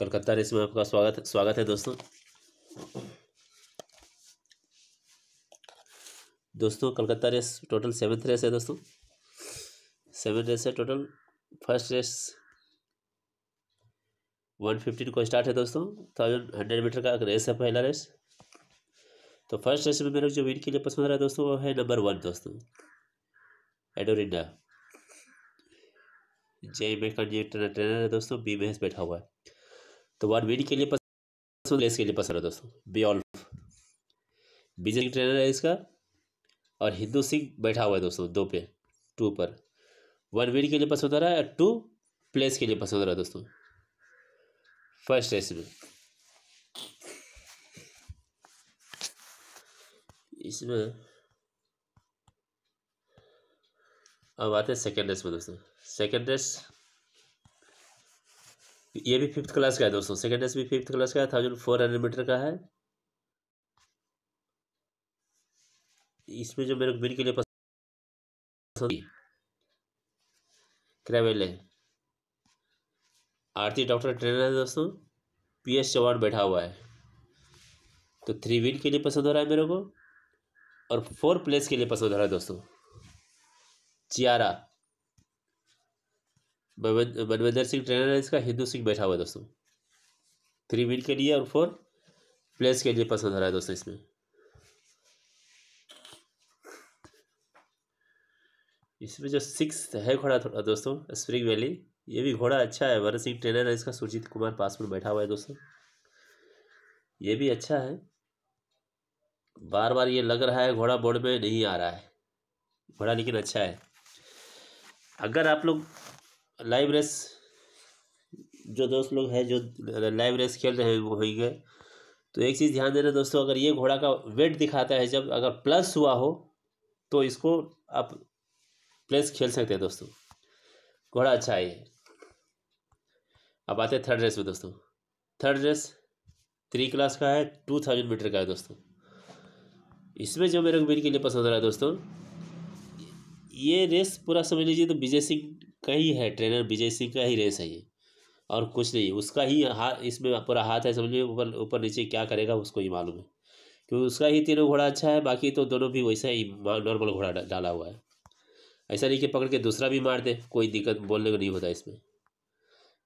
Calcutta race में आपका स्वागत स्वागत है दोस्तों दोस्तों Calcutta race total seventh race है दोस्तों सेवन रेस है total first race one fifteen को स्टार्ट है दोस्तों थाउजेंड हंड्रेड मीटर का रेस है पहला रेस तो फर्स्ट रेस में मेरे जो विन के लिए पसंद रहा है दोस्तों वो है नंबर वन दोस्तों एडोरिंडा जे में जी ट्रेनर है दोस्तों बी में बैठा हुआ है तो वार बीड के लिए पसंद रेस के लिए पसंद है दोस्तों बियॉल्फ बीजन की ट्रेनर है इसका और हिंदू सिंह बैठा हुआ है दोस्तों दो पे टू पर वन वीड के लिए पसंद रहा है और टू प्लेस के लिए पसंद रहा है दोस्तों फर्स्ट रेस में इसमें अब आते हैं सेकेंड रेस में दोस्तों सेकेंड रेस ये भी फिफ्थ क्लास का है दोस्तों सेकेंड एस भी फिफ्थ क्लास का है थाउजेंड फोर हंड्रेड मीटर का है इसमें जो मेरे मेरे के लिए पसंद क्रेवेल है आरती डॉक्टर ट्रेनर है दोस्तों पी एस चौहान बैठा हुआ है तो थ्री विन के लिए पसंद हो रहा है मेरे को और फोर प्लेस के लिए पसंद हो रहा है दोस्तों चियारा बलवेंद्र सिंह ट्रेनर है इसका हिंदू सिंह बैठा हुआ है दोस्तों थ्री विन के लिए और फोर प्लेस के लिए पसंद आ रहा है दोस्तों इसमें इसमें जो सिक्स है घोड़ा थोड़ा दोस्तों स्प्रिंग वैली ये भी घोड़ा अच्छा है भरत सिंह ट्रेनर है इसका सुरजीत कुमार पासपुर बैठा हुआ है दोस्तों ये भी अच्छा है बार बार ये लग रहा है घोड़ा बोर्ड में नहीं आ रहा है घोड़ा लेकिन अच्छा है अगर आप लोग लाइव रेस जो दोस्त लोग हैं जो लाइव रेस खेल रहे हैं वो गए तो एक चीज़ ध्यान देना दोस्तों अगर ये घोड़ा का वेट दिखाता है जब अगर प्लस हुआ हो तो इसको आप प्लस खेल सकते हैं दोस्तों घोड़ा अच्छा है अब आते हैं थर्ड रेस में दोस्तों थर्ड रेस थ्री क्लास का है टू थाउजेंड मीटर का है दोस्तों इसमें जो मेरे को मेरे के लिए पसंद आ रहा है दोस्तों ये रेस पूरा समझ लीजिए तो विजय सिंह का ही है ट्रेनर विजय सिंह का ही रेस है ये और कुछ नहीं उसका ही हाथ इसमें पूरा हाथ है समझिए ऊपर ऊपर नीचे क्या करेगा उसको ही मालूम है क्योंकि उसका ही तीनों घोड़ा अच्छा है बाकी तो दोनों भी वैसा ही नॉर्मल घोड़ा डाला हुआ है ऐसा नहीं कि पकड़ के दूसरा भी मार दे कोई दिक्कत बोलने को नहीं होता इसमें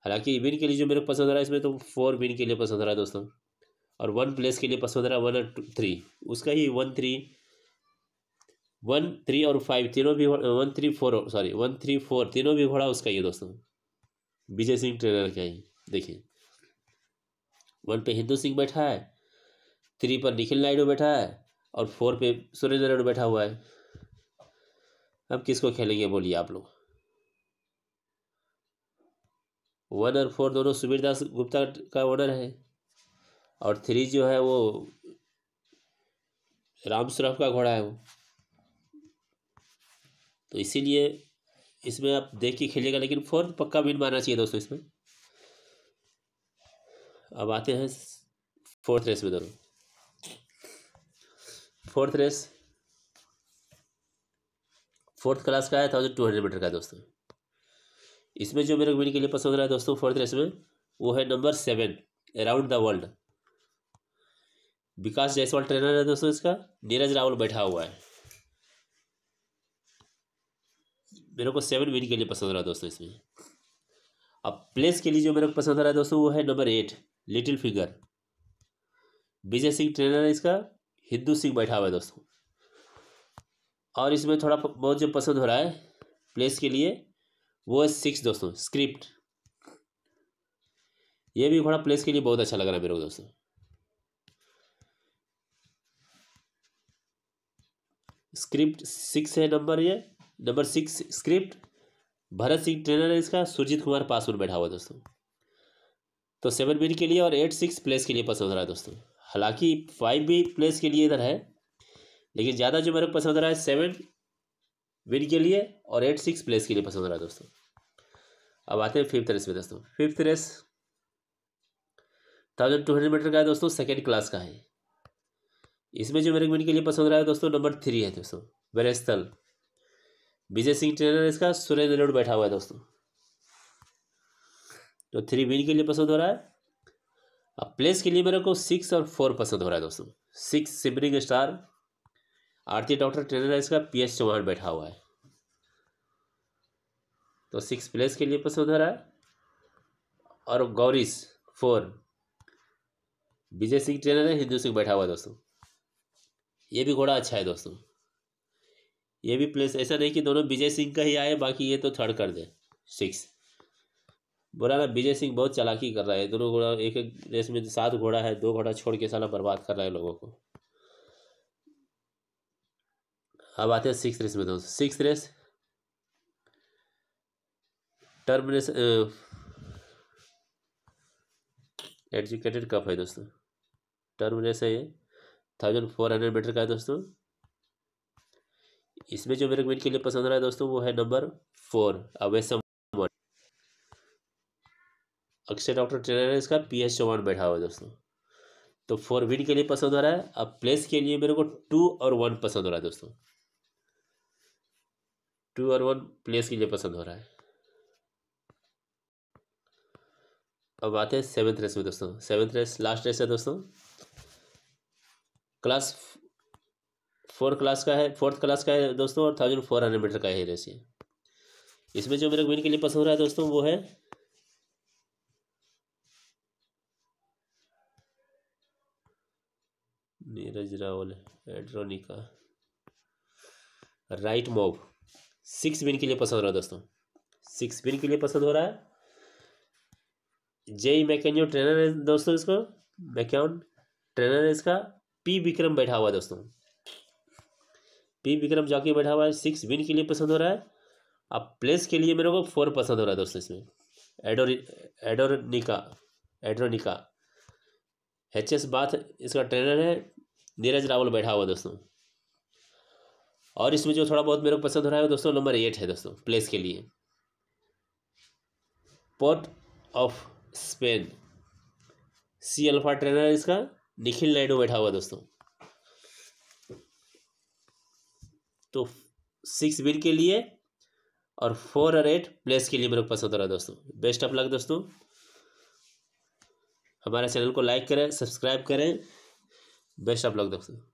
हालांकि विन के लिए जो मेरे को पसंद रहा है इसमें तो फोर विन के लिए पसंद रहा है दोस्तों और वन प्लेस के लिए पसंद रहा है वन और थ्री उसका ही वन थ्री वन थ्री और फाइव तीनों भी one three four sorry one three four तीनों भी घोड़ा उसका ही है दोस्तों विजय सिंह ट्रेनर का ही देखिए वन पे हिंदू सिंह बैठा है थ्री पर निखिल नायडू बैठा है और फोर पे सुरेंद्र नायडू बैठा हुआ है अब किसको खेलेंगे बोलिए आप लोग वन और फोर दोनों सुबीर दास गुप्ता का ओनर है और थ्री जो है वो राम श्रॉफ का घोड़ा है वो तो इसीलिए इसमें आप देख के खेलिएगा लेकिन फोर्थ पक्का विन मानना चाहिए दोस्तों इसमें अब आते हैं फोर्थ रेस में दोनों फोर्थ रेस फोर्थ क्लास का है थाउजेंड टू हंड्रेड मीटर का दोस्तों इसमें जो मेरे विन के लिए पसंद रहा है दोस्तों फोर्थ रेस में वो है number seven around the world Vikas Jaiswal trainer है दोस्तों इसका नीरज रावल बैठा हुआ है मेरे को सेवन विन के लिए पसंद रहा दोस्तों इसमें अब प्लेस के लिए जो मेरे को पसंद आ रहा है दोस्तों वो है number eight little finger Vijay Singh trainer है इसका हिंदू सिंह बैठा हुआ है दोस्तों और इसमें थोड़ा बहुत जो पसंद हो रहा है प्लेस के लिए वो है सिक्स दोस्तों स्क्रिप्ट ये भी थोड़ा प्लेस के लिए बहुत अच्छा लग रहा है मेरे को दोस्तों स्क्रिप्ट सिक्स है नंबर ये number six script Bharat Singh trainer है इसका सुरजीत कुमार पासवर्ड बैठा हुआ दोस्तों तो सेवन बिन के लिए और एट सिक्स प्लेस के लिए पसंद रहा है दोस्तों हालांकि फाइव भी प्लेस के लिए इधर है लेकिन ज़्यादा जो मेरे को पसंद रहा है सेवन विन के लिए और एट सिक्स प्लेस के लिए पसंद रहा है दोस्तों अब आते हैं फिफ्थ रेस में दोस्तों fifth race thousand two hundred metre का है दोस्तों सेकेंड क्लास का है इसमें जो मेरे को विन के लिए पसंद रहा है दोस्तों नंबर थ्री है दोस्तों वेरेस्थल विजय सिंह ट्रेनर इसका सुरेंद्र रोड बैठा हुआ है दोस्तों तो थ्री विन के लिए पसंद हो रहा है अब प्लेस के लिए मेरे को सिक्स और फोर पसंद हो रहा है दोस्तों six simmering star Aarti doctor trainer है इसका पी एस चौहान बैठा हुआ है तो सिक्स प्लेस के लिए पसंद हो रहा है और गौरीस फोर विजय सिंह ट्रेनर है हिंदू सिंह बैठा हुआ है दोस्तों ये भी घोड़ा अच्छा है दोस्तों ये भी प्लेस ऐसा नहीं कि दोनों विजय सिंह का ही आए बाकी ये तो थर्ड कर दे सिक्स बोला ना विजय सिंह बहुत चालाकी कर रहा है दोनों घोड़ा एक एक रेस में सात घोड़ा है दो घोड़ा छोड़ के साला बर्बाद कर रहा है लोगों को अब आते हैं सिक्स रेस में दोस्तों सिक्स रेस टर्मिनेस एजुकेटेड कप है दोस्तों टर्मिनेस है ये थाउजेंड फोर हंड्रेड मीटर का है दोस्तों इसमें जो मेरे मेन के लिए पसंद रहा है दोस्तों वो है नंबर फोर अवय समवन अक्षय डॉक्टर ट्रेनर है इसका पी एस चौहान बैठा हुआ है दोस्तों तो फोर विन के लिए पसंद हो रहा है अब प्लेस के लिए मेरे को टू और वन पसंद हो रहा है दोस्तों टू और वन प्लेस के लिए पसंद हो रहा है अब आते हैं सेवन्थ रेस में दोस्तों सेवन्थ रेस लास्ट रेस है दोस्तों क्लास फोर्थ क्लास का है फोर्थ क्लास का है दोस्तों और थाउजेंड फोर हंड्रेड मीटर का है ये इसमें जो मेरे को के लिए पसंद हो रहा है दोस्तों वो है नीरज रावल एड्रोनिका राइट मोव सिक्स विन के लिए पसंद हो रहा है दोस्तों सिक्स विन के लिए पसंद हो रहा है जेई मैकेन ट्रेनर है दोस्तों इसको मैकेन ट्रेनर है इसका पी विक्रम बैठा हुआ है दोस्तों पी विक्रम जाके बैठा हुआ है सिक्स विन के लिए पसंद हो रहा है अब प्लेस के लिए मेरे को फोर पसंद हो रहा है दोस्तों इसमें एडोर एडोरनिका एडोरनिका एच एस बात इसका ट्रेनर है नीरज रावल बैठा हुआ दोस्तों और इसमें जो थोड़ा बहुत मेरे को पसंद हो रहा है दोस्तों नंबर एट है दोस्तों प्लेस के लिए port of Spain sea alpha trainer है इसका निखिल नायडू बैठा हुआ दोस्तों तो सिक्स बिल के लिए और फोर और एट प्लेस के लिए मेरे को पसंद आ रहा है दोस्तों बेस्ट ऑफ लक दोस्तों हमारे चैनल को लाइक करें सब्सक्राइब करें बेस्ट ऑफ लक दोस्तों